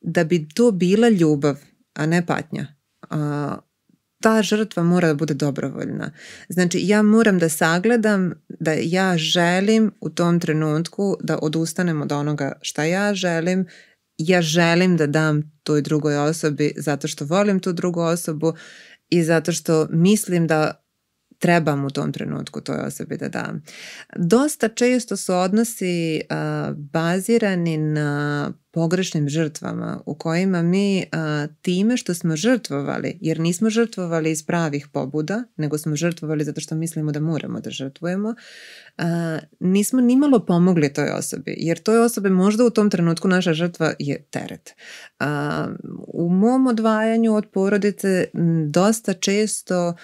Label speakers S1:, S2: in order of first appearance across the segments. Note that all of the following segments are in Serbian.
S1: da bi to bila ljubav, a ne patnja, a, ta žrtva mora da bude dobrovoljna. Znači, ja moram da sagledam da ja želim u tom trenutku da odustanem od onoga šta ja želim, ja želim da dam toj drugoj osobi zato što volim tu drugu osobu i zato što mislim da trebam u tom trenutku toj osobi da dam. Dosta često su odnosi uh, bazirani na pogrešnim žrtvama u kojima mi a, time što smo žrtvovali, jer nismo žrtvovali iz pravih pobuda, nego smo žrtvovali zato što mislimo da moramo da žrtvujemo, a, nismo nimalo pomogli toj osobi, jer toj osobi možda u tom trenutku naša žrtva je teret. A, u mom odvajanju od porodice dosta često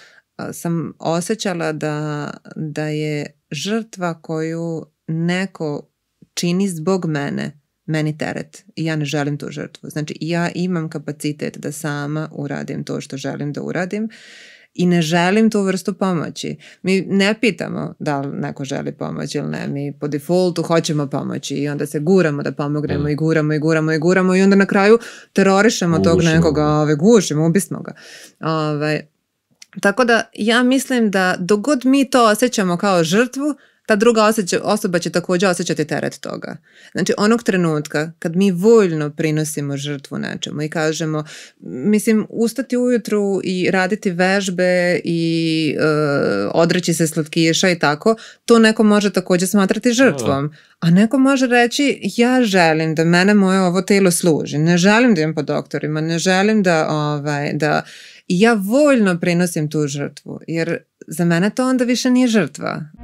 S1: sam osjećala da, da je žrtva koju neko čini zbog mene meni teret ja ne želim tu žrtvu. Znači ja imam kapacitet da sama uradim to što želim da uradim i ne želim tu vrstu pomoći. Mi ne pitamo da li neko želi pomoć ili ne. Mi po defaultu hoćemo pomoći i onda se guramo da pomognemo mm. i guramo i guramo i guramo i onda na kraju terorišemo gušimo. tog nekoga, ove, ovaj, gušimo, ubismo ga. Ove, ovaj, Tako da ja mislim da dogod mi to osjećamo kao žrtvu, ta druga osjeća, osoba će takođe osjećati teret toga. Znači, onog trenutka kad mi voljno prinosimo žrtvu nečemu i kažemo, mislim, ustati ujutru i raditi vežbe i e, odreći se slatkiša i tako, to neko može takođe smatrati žrtvom. Da, da. A neko može reći, ja želim da mene moje ovo telo služi, ne želim da idem po doktorima, ne želim da, ovaj, da ja voljno prinosim tu žrtvu, jer za mene to onda više nije žrtva.